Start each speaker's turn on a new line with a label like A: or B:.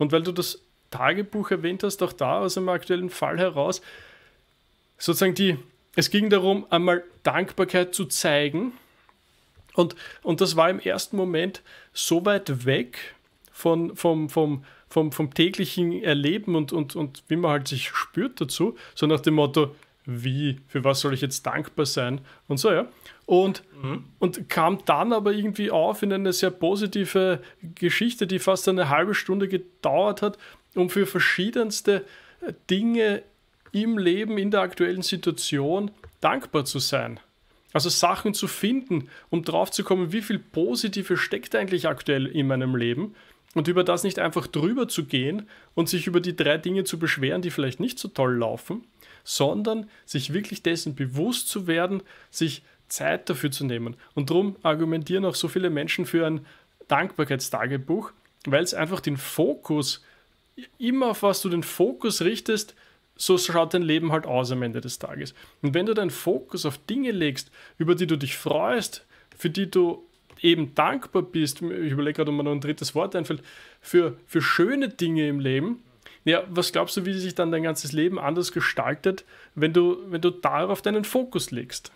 A: Und weil du das Tagebuch erwähnt hast, auch da aus dem aktuellen Fall heraus, sozusagen die, es ging darum, einmal Dankbarkeit zu zeigen. Und, und das war im ersten Moment so weit weg von, vom, vom, vom, vom täglichen Erleben und, und, und wie man halt sich spürt dazu, so nach dem Motto, wie, für was soll ich jetzt dankbar sein und so, ja und, mhm. und kam dann aber irgendwie auf in eine sehr positive Geschichte, die fast eine halbe Stunde gedauert hat, um für verschiedenste äh, Dinge im Leben, in der aktuellen Situation dankbar zu sein. Also Sachen zu finden, um drauf zu kommen, wie viel Positive steckt eigentlich aktuell in meinem Leben und über das nicht einfach drüber zu gehen und sich über die drei Dinge zu beschweren, die vielleicht nicht so toll laufen, sondern sich wirklich dessen bewusst zu werden, sich Zeit dafür zu nehmen. Und darum argumentieren auch so viele Menschen für ein Dankbarkeitstagebuch, weil es einfach den Fokus, immer auf was du den Fokus richtest, so schaut dein Leben halt aus am Ende des Tages. Und wenn du deinen Fokus auf Dinge legst, über die du dich freust, für die du eben dankbar bist, ich überlege gerade, ob mir noch ein drittes Wort einfällt, für, für schöne Dinge im Leben, ja, was glaubst du, wie sich dann dein ganzes Leben anders gestaltet, wenn du, wenn du darauf deinen Fokus legst?